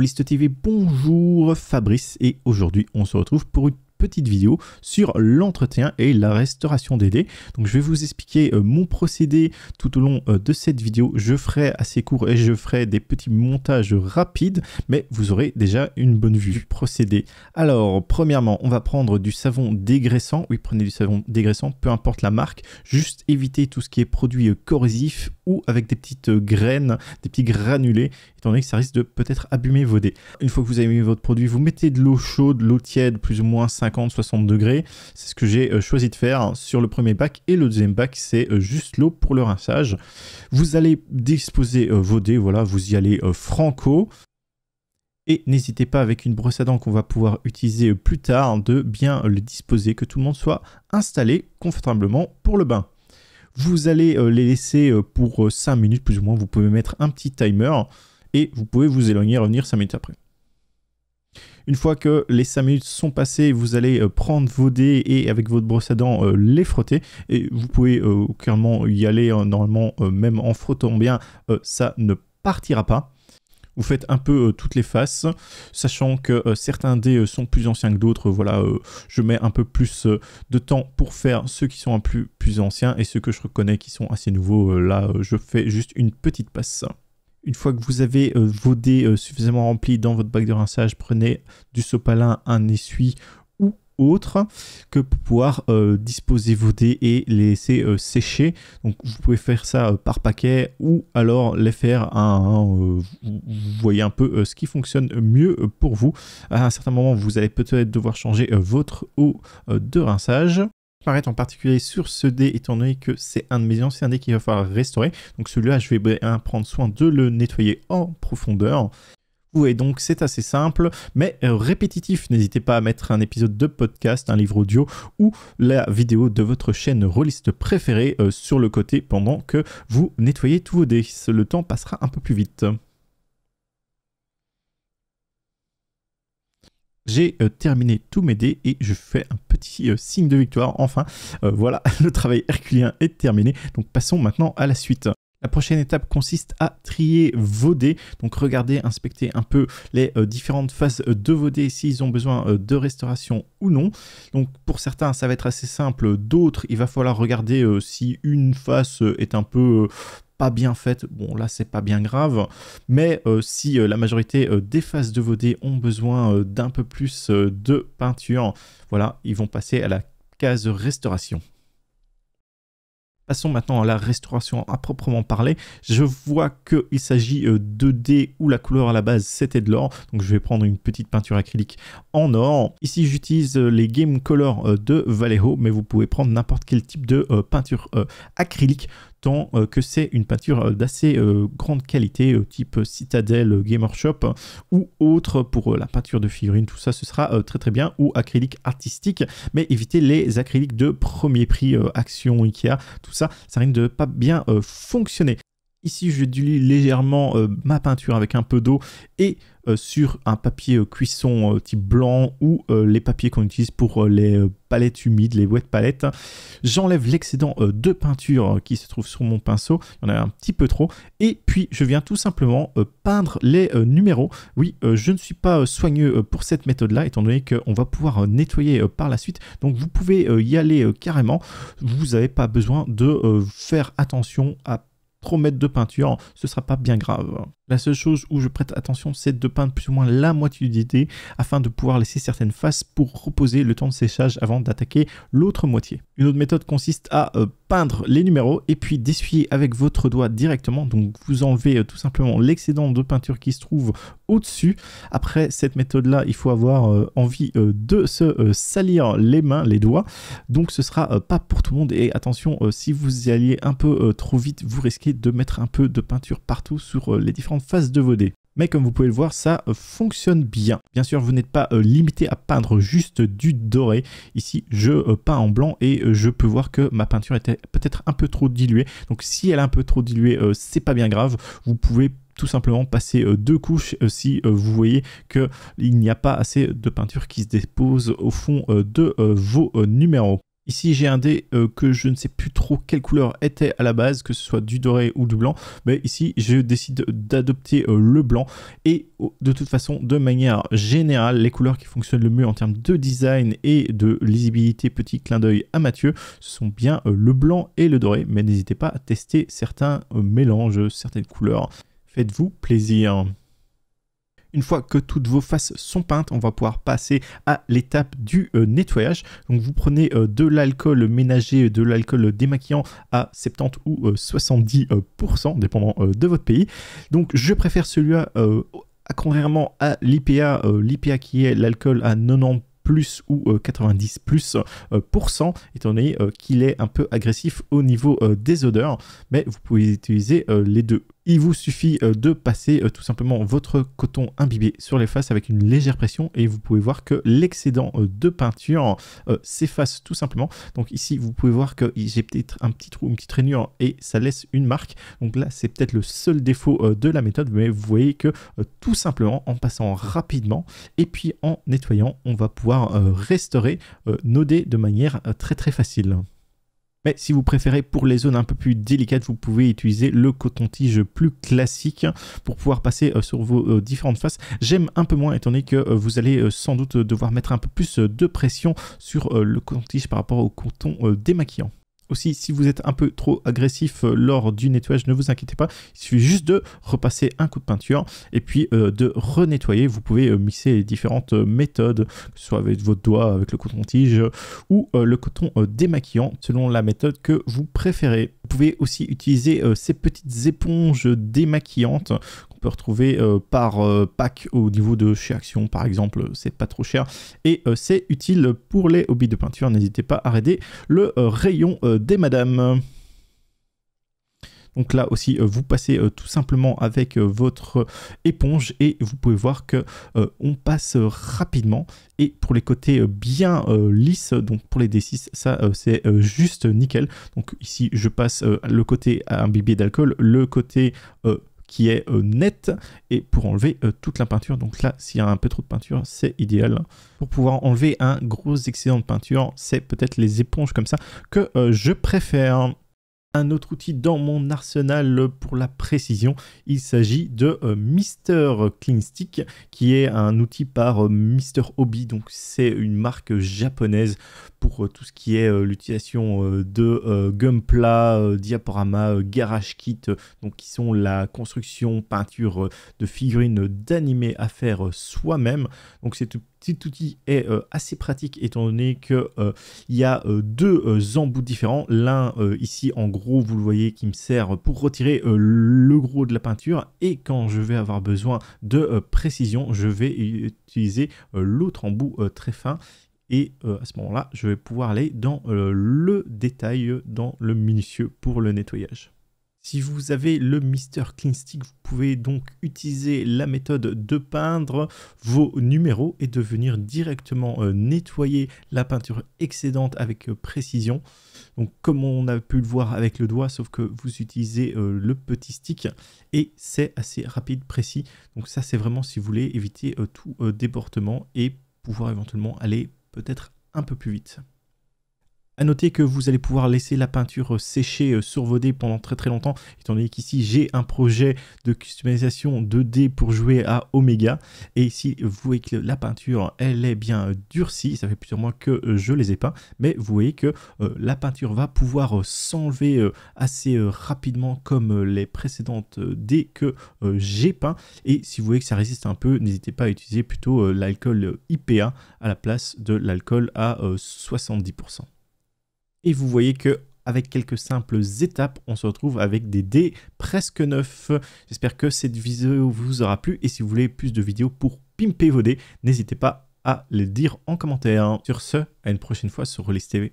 Liste TV, bonjour Fabrice et aujourd'hui on se retrouve pour une petite vidéo sur l'entretien et la restauration des dés. Donc je vais vous expliquer euh, mon procédé tout au long euh, de cette vidéo. Je ferai assez court et je ferai des petits montages rapides, mais vous aurez déjà une bonne vue du procédé. Alors premièrement, on va prendre du savon dégraissant. Oui, prenez du savon dégraissant, peu importe la marque. Juste évitez tout ce qui est produit euh, corrosif ou avec des petites graines, des petits granulés, étant donné que ça risque de peut-être abîmer vos dés. Une fois que vous avez mis votre produit, vous mettez de l'eau chaude, l'eau tiède, plus ou moins 5 60 degrés. C'est ce que j'ai euh, choisi de faire sur le premier bac Et le deuxième bac c'est euh, juste l'eau pour le rinçage. Vous allez disposer euh, vos dés, voilà, vous y allez franco. Et n'hésitez pas avec une brosse à dents qu'on va pouvoir utiliser plus tard de bien le disposer, que tout le monde soit installé confortablement pour le bain. Vous allez les laisser pour 5 minutes plus ou moins, vous pouvez mettre un petit timer et vous pouvez vous éloigner et revenir 5 minutes après. Une fois que les 5 minutes sont passées, vous allez euh, prendre vos dés et avec votre brosse à dents euh, les frotter. Et vous pouvez euh, clairement y aller, hein, normalement, même en frottant bien, ça ne partira pas. Vous faites un peu toutes les faces, sachant que certains dés sont plus anciens que d'autres. Voilà, je mets un peu plus de temps pour faire ceux qui sont un peu plus anciens et ceux que je reconnais qui sont assez nouveaux. là, je fais juste une petite passe. Une fois que vous avez euh, vos dés euh, suffisamment remplis dans votre bac de rinçage, prenez du sopalin, un essuie ou autre que pour pouvoir euh, disposer vos dés et les laisser sécher. Donc vous pouvez faire ça par paquet ou alors les faire un. vous voyez un peu ce qui fonctionne mieux pour vous. À un certain moment, vous allez peut-être devoir changer votre eau de rinçage m'arrête en particulier sur ce dé étant donné que c'est un de mes anciens dés qu'il va falloir restaurer. Donc celui-là, je vais prendre soin de le nettoyer en profondeur. Et donc c'est assez simple, mais euh, répétitif. N'hésitez pas à mettre un épisode de podcast, un livre audio ou la vidéo de votre chaîne rôliste préférée euh, sur le côté pendant que vous nettoyez tous vos dés. Le temps passera un peu plus vite. j'ai euh, terminé tous mes dés et je fais un petit euh, signe de victoire. Enfin, euh, voilà, le travail herculien est terminé. Donc passons maintenant à la suite. La prochaine étape consiste à trier vos dés. Donc regardez, inspectez un peu les différentes phases de vos dés, s'ils ont besoin de restauration ou non. Donc pour certains, ça va être assez simple. D'autres, il va falloir regarder si une face est un peu bien faite, bon là c'est pas bien grave, mais euh, si euh, la majorité euh, des faces de vos dés ont besoin d'un peu plus de peinture, voilà, ils vont passer à la case restauration. Passons maintenant à la restauration à proprement parler. Je vois qu'il s'agit de dés où la couleur à la base c'était de l'or. Donc je vais prendre une petite peinture acrylique en or. Ici j'utilise les Game Color de Vallejo, mais vous pouvez prendre n'importe quel type de peinture acrylique tant euh, que c'est une peinture euh, d'assez euh, grande qualité, type Citadel, Gamershop ou autre pour la peinture de figurines, tout ça, ce sera très très bien, ou acrylique artistique, mais évitez les acryliques de premier prix, Action, Ikea, tout ça, ça risque de pas bien fonctionner. Ici, je dilue légèrement euh, ma peinture avec un peu d'eau et euh, sur un papier euh, cuisson type blanc ou les papiers qu'on utilise pour les palettes humides, les wet palettes. J'enlève l'excédent de peinture qui se trouve sur mon pinceau. Il y en a un petit peu trop. Et puis, je viens tout simplement peindre les numéros. Oui, je ne suis pas soigneux pour cette méthode-là, étant donné qu'on va pouvoir nettoyer par la suite. Donc, vous pouvez y aller carrément. Vous n'avez pas besoin de faire attention à trop mettre de peinture, ce sera pas bien grave. La seule chose où je prête attention, c'est de peindre plus ou moins la moitié du dé afin de pouvoir laisser certaines faces pour reposer le temps de séchage avant d'attaquer l'autre moitié. Une autre méthode consiste à euh, peindre les numéros et puis d'essuyer avec votre doigt directement. Donc vous enlevez euh, tout simplement l'excédent de peinture qui se trouve au-dessus. Après cette méthode-là, il faut avoir euh, envie euh, de se salir les mains, les doigts. Donc ce sera pas pour tout le monde. Et attention, si vous y alliez un peu trop vite, vous risquez de mettre un peu de peinture partout sur les différentes faces de vos dés mais comme vous pouvez le voir, ça euh, fonctionne bien. Bien sûr, vous n'êtes pas euh, limité à peindre juste du doré. Ici, je euh, peins en blanc et je peux voir que ma peinture était peut-être un peu trop diluée. Donc si elle est un peu trop diluée, c'est pas bien grave. Vous pouvez tout simplement passer deux couches si vous voyez qu'il n'y a pas assez de peinture qui se dépose au fond de vos numéros. Ici, j'ai un dé euh, que je ne sais plus trop quelle couleur était à la base, que ce soit du doré ou du blanc. Mais ici, je décide d'adopter euh, le blanc. Et oh, de toute façon, de manière générale, les couleurs qui fonctionnent le mieux en termes de design et de lisibilité, petit clin d'œil à Mathieu, ce sont bien euh, le blanc et le doré. Mais n'hésitez pas à tester certains mélanges, certaines couleurs. Faites-vous plaisir. Une fois que toutes vos faces sont peintes, on va pouvoir passer à l'étape du euh, nettoyage. Donc vous prenez euh, de l'alcool ménager, euh, de l'alcool démaquillant à 70 ou 70%, dépendant de votre pays. Donc je préfère celui-là, contrairement à l'IPA, l'IPA qui est l'alcool à 90% plus ou 90 plus étant donné qu'il est un peu agressif au niveau des odeurs, mais vous pouvez utiliser les deux. Il vous suffit euh, de passer euh, tout simplement votre coton imbibé sur les faces avec une légère pression et vous pouvez voir que l'excédent euh, de peinture s'efface tout simplement. Donc ici, vous pouvez voir que j'ai peut-être un petit trou, une petite rainure et ça laisse une marque. Donc là, c'est peut-être le seul défaut de la méthode, mais vous voyez que tout simplement en passant rapidement et puis en nettoyant, on va pouvoir restaurer nos dés de manière très très facile. Mais si vous préférez pour les zones un peu plus délicates, vous pouvez utiliser le coton-tige plus classique pour pouvoir passer euh, sur vos euh, différentes faces. J'aime un peu moins étant donné que euh, vous allez sans doute devoir mettre un peu plus de pression sur le coton-tige par rapport au coton démaquillant. Aussi, si vous êtes un peu trop agressif euh, lors du nettoyage, ne vous inquiétez pas. Il suffit juste de repasser un coup de peinture et puis euh, de renettoyer. Vous pouvez euh, mixer différentes méthodes, que ce soit avec votre doigt, avec le coton-tige ou le coton démaquillant, selon la méthode que vous préférez pouvez aussi utiliser euh, ces petites éponges démaquillantes qu'on peut retrouver euh, par euh, pack au niveau de chez Action par exemple, c'est pas trop cher et c'est utile pour les hobbies de peinture, n'hésitez pas à raider le rayon des madames. Donc là aussi, euh, vous passez euh, tout simplement avec euh, votre éponge et vous pouvez voir que on passe rapidement. Et pour les côtés bien lisses, donc pour les D6, ça c'est juste nickel. Donc ici, je passe le côté à un d'alcool, le côté qui est net et pour enlever toute la peinture. Donc là, s'il y a un peu trop de peinture, c'est idéal. Pour pouvoir enlever un gros excédent de peinture, c'est peut-être les éponges comme ça que je préfère un autre outil dans mon arsenal pour la précision. Il s'agit de euh, Mister Clean Stick, qui est un outil par euh, Mister Hobby. Donc, c'est une marque japonaise pour euh, tout ce qui est l'utilisation de Gunpla, Diaporama, Garage Kit, donc qui sont la construction, peinture de figurines d'animé à faire soi-même. Donc, c'est tout cet outil est assez pratique étant donné que il y a deux embouts différents. L'un ici en gros vous le voyez, qui me sert pour retirer euh, le gros de la peinture. Et quand je vais avoir besoin de euh, précision, je vais utiliser euh, l'autre embout très fin et à ce moment-là, je vais pouvoir aller dans le détail, dans le minutieux pour le nettoyage. Si vous avez le Mister Clean Stick, vous pouvez donc utiliser la méthode de peindre vos numéros et de venir directement euh, nettoyer la peinture excédente avec euh, précision. Donc comme on a pu le voir avec le doigt, sauf que vous utilisez euh, le petit stick et c'est assez rapide, précis. Donc ça c'est vraiment si vous voulez éviter tout débordement et pouvoir éventuellement aller peut-être un peu plus vite. A noter que vous allez pouvoir laisser la peinture euh, sécher euh, sur vos dés pendant très très longtemps, étant donné qu'ici j'ai un projet de customisation de dés pour jouer à Omega. Et ici vous voyez que la peinture elle est bien euh, durcie, ça fait plusieurs mois que je les ai peints, mais vous voyez que la peinture va pouvoir s'enlever assez rapidement comme les précédentes dés que j'ai peint. Et si vous voyez que ça résiste un peu, n'hésitez pas à utiliser plutôt l'alcool IPA à la place de l'alcool à 70%. Et vous voyez que avec quelques simples étapes, on se retrouve avec des dés presque neufs. J'espère que cette vidéo vous aura plu et si vous voulez plus de vidéos pour pimper vos dés, n'hésitez pas à les dire en commentaire. Sur ce, à une prochaine fois sur Release TV.